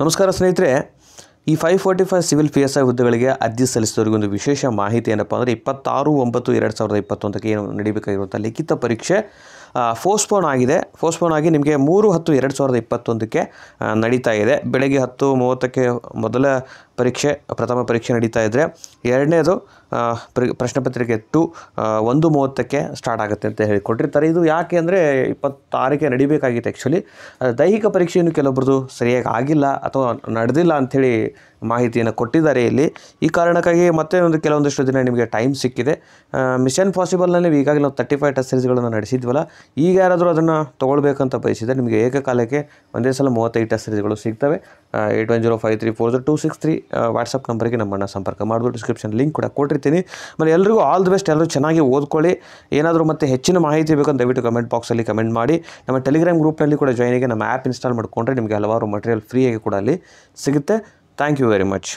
ನಮಸ್ಕಾರ ಸ್ನೇಹಿತರೆ ಈ five forty five civil P S I ಹುದ್ದೆಗಳಿಗೆ ಅರ್ಜಿ ಸಲ್ಲಿಸಿದವರಿಗೆ ಒಂದು ವಿಶೇಷ ಮಾಹಿತಿ ಏನಪ್ಪ ಅಂದರೆ ಇಪ್ಪತ್ತಾರು ಒಂಬತ್ತು ಎರಡು ಸಾವಿರದ ಇಪ್ಪತ್ತೊಂದಕ್ಕೆ ಏನು ನಡೀಬೇಕಾಗಿರುವಂಥ ಲಿಖಿತ ಪರೀಕ್ಷೆ ಫೋಸ್ಟ್ಪೋನ್ ಆಗಿದೆ ಫೋಸ್ಟ್ಪೋನ್ ಆಗಿ ನಿಮಗೆ ಮೂರು ಹತ್ತು ಎರಡು ಸಾವಿರದ ಇಪ್ಪತ್ತೊಂದಕ್ಕೆ ನಡೀತಾ ಇದೆ ಬೆಳಗ್ಗೆ ಹತ್ತು ಮೂವತ್ತಕ್ಕೆ ಮೊದಲ ಪರೀಕ್ಷೆ ಪ್ರಥಮ ಪರೀಕ್ಷೆ ನಡೀತಾ ಇದ್ದರೆ ಎರಡನೇದು ಪ್ರಶ್ನೆ ಪತ್ರಿಕೆ ಟು ಒಂದು ಮೂವತ್ತಕ್ಕೆ ಸ್ಟಾರ್ಟ್ ಆಗುತ್ತೆ ಅಂತ ಹೇಳಿ ಇದು ಯಾಕೆ ಅಂದರೆ ಇಪ್ಪತ್ತಾರಕ್ಕೆ ನಡಿಬೇಕಾಗಿತ್ತು ಆ್ಯಕ್ಚುಲಿ ದೈಹಿಕ ಪರೀಕ್ಷೆಯನ್ನು ಕೆಲವೊಬ್ಬರದು ಸರಿಯಾಗಿ ಆಗಿಲ್ಲ ಅಥವಾ ನಡೆದಿಲ್ಲ ಅಂಥೇಳಿ ಮಾಹಿತಿಯನ್ನು ಕೊಟ್ಟಿದ್ದಾರೆ ಇಲ್ಲಿ ಈ ಕಾರಣಕ್ಕಾಗಿ ಮತ್ತೆ ಒಂದು ಕೆಲವೊಂದಿಷ್ಟು ದಿನ ನಿಮಗೆ ಟೈಮ್ ಸಿಕ್ಕಿದೆ ಮಿಷನ್ ಪಾಸಿಬಲ್ನಲ್ಲಿ ನೀವು ಈಗಾಗಲೇ ನಾವು ತರ್ಟಿ ಫೈವ್ ಟೆಸ್ಟ್ ಸೀರೀಸ್ಗಳನ್ನು ನಡೆಸಿದ್ವಲ್ಲ ಈಗ ಯಾರಾದರೂ ಅದನ್ನು ತೊಗೊಳ್ಬೇಕಂತ ಬಯಸಿದರೆ ನಿಮಗೆ ಏಕಕಾಲಕ್ಕೆ ಒಂದೇ ಸಲ ಮೂವತ್ತೈದು ಟೆಸ್ಟ್ ಸೀರೀಸ್ಗಳು ಸಿಗ್ತವೆ eight one zero five three four zero two six three WhatsApp ನಂಬರ್ಗೆ ನಮ್ಮನ್ನು ಸಂಪರ್ಕ ಮಾಡ್ಬೋದು ಡಿಸ್ಕ್ರಿಪ್ಷನ್ ಲಿಂಕ್ ಕೂಡ ಕೊಟ್ಟಿರ್ತೀನಿ ಮತ್ತೆ ಎಲ್ಲರಿಗೂ ಆಲ್ ದಿ ಬೆಸ್ಟ್ ಎಲ್ಲರೂ ಚೆನ್ನಾಗಿ ಓದ್ಕೊಳ್ಳಿ ಏನಾದರೂ ಮತ್ತೆ ಹೆಚ್ಚಿನ ಮಾಹಿತಿ ಬೇಕಂತ ದಯವಿಟ್ಟು ಕಮೆಂಟ್ ಬಾಕ್ಸಲ್ಲಿ ಕಮೆಂಟ್ ಮಾಡಿ ನಮ್ಮ ಟೆಲಿಗ್ರಾಮ್ ಗ್ರೂಪ್ನಲ್ಲಿ ಕೂಡ ಜಾಯ್ನಿಗೆ ನಮ್ಮ ಆ್ಯಪ್ ಇನ್ಸ್ಟಾಲ್ ಮಾಡಿಕೊಂಡ್ರೆ ನಿಮಗೆ ಹಲವಾರು ಮಟೀರಿಯಲ್ ಫ್ರೀಯಾಗಿ ಕೂಡ ಅಲ್ಲಿ ಸಿಗುತ್ತೆ ಥ್ಯಾಂಕ್ ಯು ವೆರಿ ಮಚ್